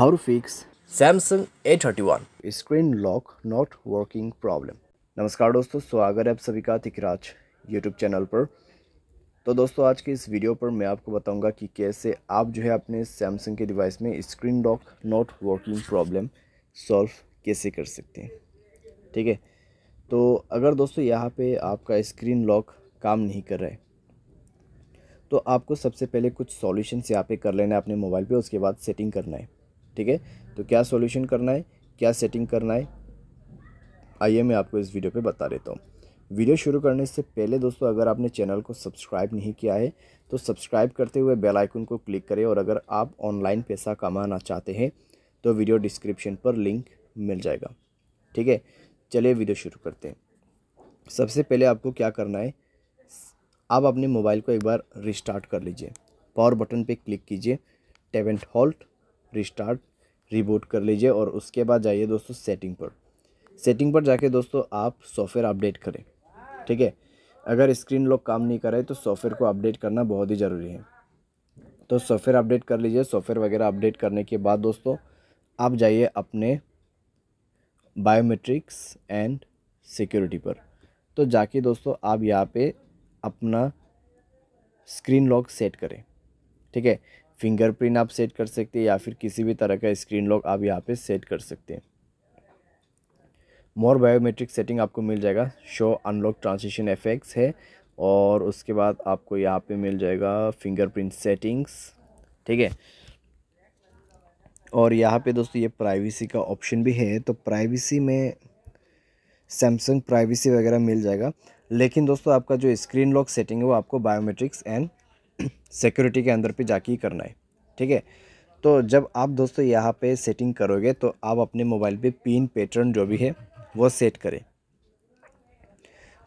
How to fix Samsung A31 screen lock not working problem नमस्कार दोस्तों स्वागत है आप सभी का तिकराज यूट्यूब चैनल पर तो दोस्तों आज के इस वीडियो पर मैं आपको बताऊंगा कि कैसे आप जो है अपने सैमसंग के डिवाइस में screen lock not working problem solve कैसे कर सकते हैं ठीक है तो अगर दोस्तों यहाँ पे आपका स्क्रीन लॉक काम नहीं कर रहा है तो आपको सबसे पहले कुछ सॉल्यूशंस यहाँ पे कर लेना है अपने मोबाइल पे उसके बाद सेटिंग करना है ठीक है तो क्या सॉल्यूशन करना है क्या सेटिंग करना है आइए मैं आपको इस वीडियो पे बता देता हूँ वीडियो शुरू करने से पहले दोस्तों अगर आपने चैनल को सब्सक्राइब नहीं किया है तो सब्सक्राइब करते हुए बेल आइकन को क्लिक करें और अगर आप ऑनलाइन पैसा कमाना चाहते हैं तो वीडियो डिस्क्रिप्शन पर लिंक मिल जाएगा ठीक है चलिए वीडियो शुरू करते हैं सबसे पहले आपको क्या करना है आप अपने मोबाइल को एक बार रिस्टार्ट कर लीजिए पावर बटन पर क्लिक कीजिए टेवेंट हॉल्ट रिस्टार्ट रिबूट कर लीजिए और उसके बाद जाइए दोस्तों सेटिंग पर सेटिंग पर जाके दोस्तों आप सॉफ्टवेयर अपडेट करें ठीक है अगर स्क्रीन लॉक काम नहीं करे तो सॉफ्टवेयर को अपडेट करना बहुत ही ज़रूरी है तो सॉफ्टवेयर अपडेट कर लीजिए सॉफ्टवेयर वगैरह अपडेट करने के बाद दोस्तों आप जाइए अपने बायोमेट्रिक्स एंड सिक्योरिटी पर तो जाके दोस्तों आप यहाँ पे अपना स्क्रीन लॉक सेट करें ठीक है फिंगरप्रिंट आप सेट कर सकते हैं या फिर किसी भी तरह का स्क्रीन लॉक आप यहाँ पे सेट कर सकते हैं मोर बायोमेट्रिक सेटिंग आपको मिल जाएगा शो अनलॉक ट्रांसिशन एफेक्ट्स है और उसके बाद आपको यहाँ पे मिल जाएगा फिंगरप्रिंट सेटिंग्स ठीक है और यहाँ पे दोस्तों ये प्राइवेसी का ऑप्शन भी है तो प्राइवेसी में सैमसंग प्राइवेसी वगैरह मिल जाएगा लेकिन दोस्तों आपका जो स्क्रीन लॉक सेटिंग है वो आपको बायोमेट्रिक्स एंड सिक्योरिटी के अंदर पे जाके ही करना है ठीक है तो जब आप दोस्तों यहाँ पे सेटिंग करोगे तो आप अपने मोबाइल पे पिन पैटर्न जो भी है वो सेट करें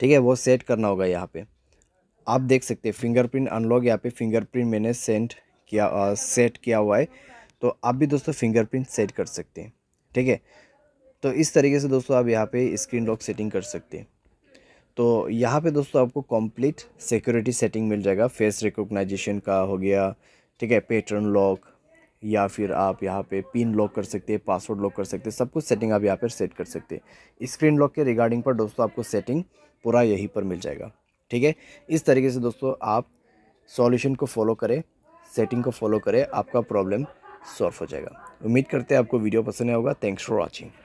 ठीक है वो सेट करना होगा यहाँ पे आप देख सकते हैं फिंगरप्रिंट अनलॉक यहाँ पे फिंगरप्रिंट मैंने सेंट किया आ, सेट किया हुआ है तो आप भी दोस्तों फिंगरप्रिंट सेट कर सकते हैं ठीक है तो इस तरीके से दोस्तों आप यहाँ पर स्क्रीन लॉक सेटिंग कर सकते हैं तो यहाँ पे दोस्तों आपको कंप्लीट सिक्योरिटी सेटिंग मिल जाएगा फेस रिकॉग्नाइजेशन का हो गया ठीक है पेटर्न लॉक या फिर आप यहाँ पे पिन लॉक कर सकते हैं पासवर्ड लॉक कर सकते हैं सब कुछ सेटिंग आप यहाँ पर सेट कर सकते हैं स्क्रीन लॉक के रिगार्डिंग पर दोस्तों आपको सेटिंग पूरा यहीं पर मिल जाएगा ठीक है इस तरीके से दोस्तों आप सॉल्यूशन को फॉलो करें सेटिंग को फॉलो करें आपका प्रॉब्लम सॉल्व हो जाएगा उम्मीद करते हैं आपको वीडियो पसंद आएगा होगा थैंक्स फॉर वॉचिंग